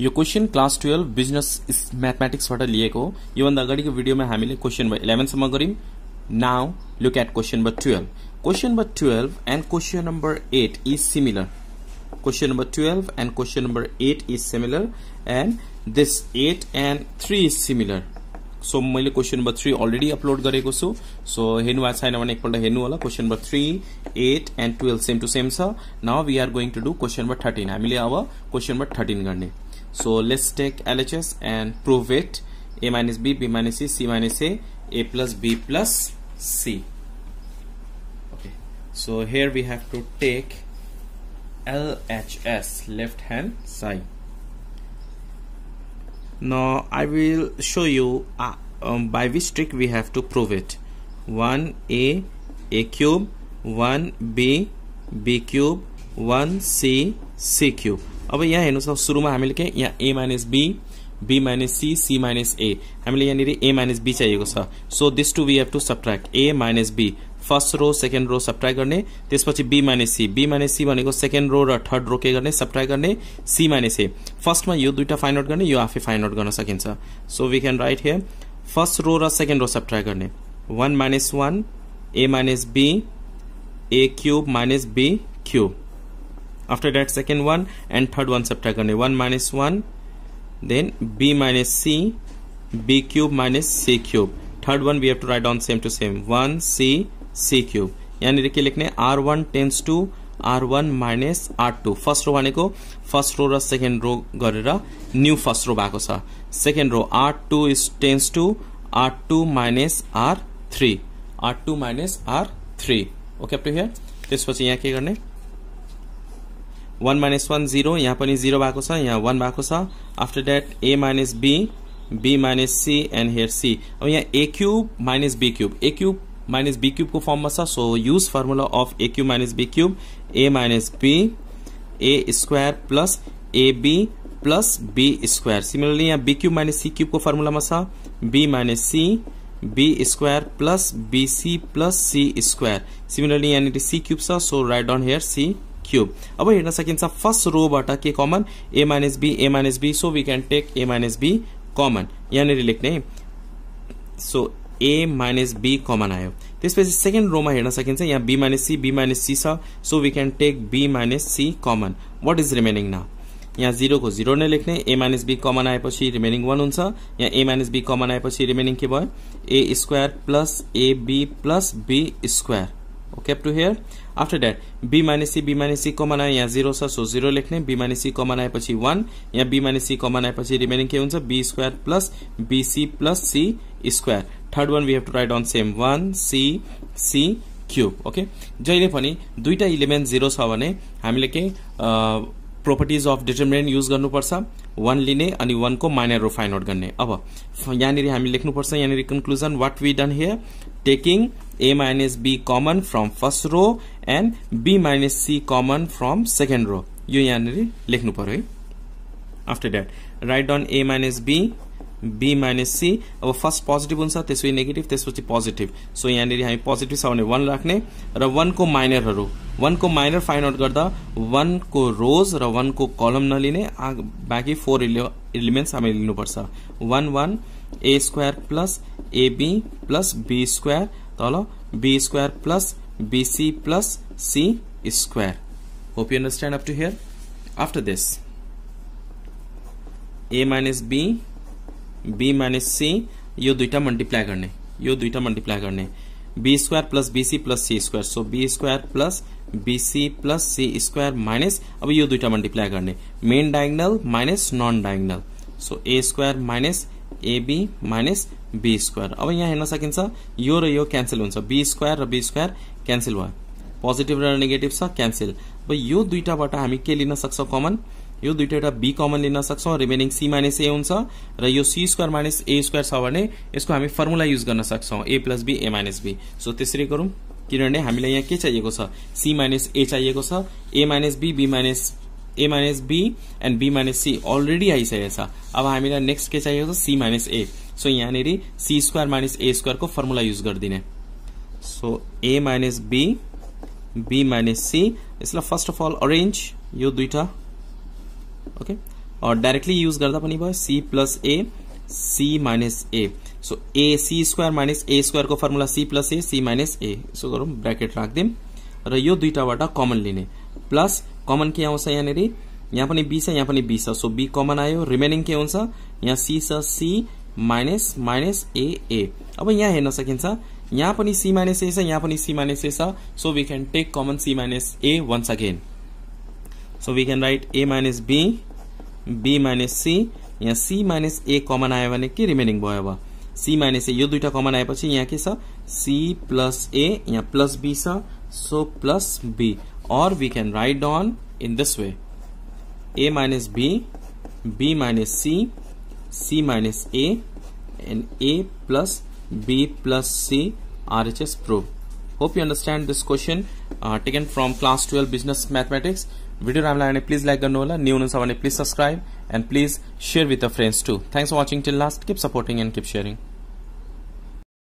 यो question class twelve business mathematics भाग अगड़ी के भिडियो में हमें क्वेश्चन नंबर इलेवेन समय गये now look at question number twelve question number twelve and question number eight is similar question number twelve and question number eight is similar and this eight and three is similar so मैं question number three already upload गरेको सो हेन भएको छैन भने एकपल्ट हेर्नु होला question number three eight and twelve same to same छ now we are going to do question number thirteen हमें अब क्वेश्चन नंबर थर्टीन करने so let's take LHS and prove it a minus b b minus c c minus a a plus b plus c okay so here we have to take LHS left hand side now I will show you uh, um, by which trick we have to prove it 1a a cube 1b b cube 1c c cube अब यहाँ हेर्नुहोस् सुरुमा हामीले के यहाँ A minus B B minus C C minus A हामीले यहाँनिर A minus B चाहिएको छ so this two we have to subtract A minus B first row second row सप्ट्राइ गर्ने त्यसपछि B minus C B minus C भनेको second रो र third row के गर्ने सप्ट्राइ गर्ने सी माइनस ए फर्स्टमा यो दुइटा फाइन्ड आउट गर्ने यो आफै फाइन्ड आउट गर्न सकिन्छ so we can write here first row र सेकेन्ड रो सप्ट्राइ गर्ने one minus one A minus B A cube minus B cube after that second one and third one subtract karne 1 minus 1 then b minus c b cube minus c cube third one we have to write down same to same one C C cube यानी देखिए लिखने R one tends to R one minus R two first row भनेको first row र second रो गरेर new first row भएको छ second row R two is tends to R two minus R three R two minus R three के गर्ने one minus one zero यहाँ पनि zero भएको छ यहाँ वान भएको छ after that A minus B B minus C and here C अब यहाँ A cube minus B cube A cube minus B क्युबको फर्ममा छ so use formula of A cube minus B cube A minus B A square plus AB plus B square similarly यहाँ B cube minus C क्युबको फर्मुलामा छ B minus C B square plus BC plus C square similarly यहाँनिर सी cube छ so write down here C cube अब हेन सकता first रोबाट के common A minus B A minus B so we can take A minus B common यहाँ लेखने सो A minus B कमन आयो सेकेंड रो में हेन सकता यहाँ B minus C B minus C so we can take B minus C common what is remaining न यहाँ को जीरो नहीं लेखने ए माइनस बी कमन आए पी रिमेनिंग वन हो यहाँ ए माइनस बी कमन पी रिमेनिंग के भाई A square plus A B plus B square okay up to here after that B minus c यहाँ जिरो छ सो जिरो लेख्ने बी minus c आएपछि वान यहाँ बी minus c कमन आएपछि remaining के हुन्छ B square plus C plus C square third one we have to write on same one C C cube okay जहिले पनि दुईटा इलिमेन्ट जिरो छ भने हामीले के प्रोपर्टिज अफ डिटर्मिनेन्ट युज गर्नुपर्छ वान लिने अनि वानको माइनर रो फाइन्ड आउट गर्ने अब यहाँनिर हामी लेख्नुपर्छ यहाँनिर conclusion what we done here taking a minus b common from first row and b minus c common from second row यो यहाँनिर लेख्नु पऱ्यो है after that write down A minus B B minus C अब first positive हुन्छ त्यसपछि negative त्यसपछि positive सो यहाँनिर हामी पोजिटिभ छ भने वान राख्ने र वानको माइनरहरू वानको माइनर फाइन्ड आउट गर्दा वानको रोज र वानको कलम नलिने बाँकी फोर इलिमेन्ट्स हामीले लिनुपर्छ one one A square plus AB plus B square तल B square plus B C plus C square hope you understand up to here after this A minus B B minus C यो दुईटा multiply करने यो दुईटा multiply करने B square plus B C plus C square so B square plus B C plus C square minus अब यो दुईटा multiply करने main diagonal minus none diagonal so A square minus AB minus B square अब यहाँ हेर्न सकिन्छ यो र यो क्यान्सल हुन्छ बी स्क्वायर र बी स्क्वायर क्यान्सल भयो पोजिटिभ र नेगेटिभ छ क्यान्सल अब यो दुईवटाबाट हामी के लिन सक्छौँ कमन यो दुईवटा बी कमन लिन सक्छौँ रिमेनिङ सी माइनस ए हुन्छ र यो C square minus A square छ भने यसको हामी फर्मुला युज गर्न सक्छौँ A plus B A minus B so त्यसरी गरौँ किनभने हामीलाई यहाँ के चाहिएको छ सी माइनस ए चाहिएको छ A minus B B minus A minus B and B minus C already I say अब हमीर नेक्स्ट के चाहिए सी माइनस ए सो यहाँ C square minus A square को फर्मुला कर दिने so A minus B B minus C इस first of all arrange यो दुईटा ओके डाइरेक्टली यूज कर C plus A C minus A so A C square minus A square को formula C plus A C minus A so गरौँ bracket राख र रुईटा वा कमन लिने plus कमन के आउँछ यहाँ यहाँ बी यहाँ बी सो बी कमन आयो रिमेनिंग के होता यहाँ सी सी माइनस माइनस ए ए अब यहाँ हेन सकता यहाँ पर सी माइनस ए यहाँ C minus A so we can take common C minus A once again so we can write A minus B B minus C यहाँ सी माइनस ए कमन आयो कि रिमेनिंग रिमेनिङ अब सी माइनस ए दुईटा कमन आए पी यहाँ के सी plus A यहाँ plus B so plus B or we can write down in this way a minus b b minus c c minus a and a plus b plus c RHS probe Hope you understand this question uh, taken from class 12 business mathematics. Video Ramla please like the Nola, new Savane please subscribe and please share with your friends too. Thanks for watching till last. Keep supporting and keep sharing.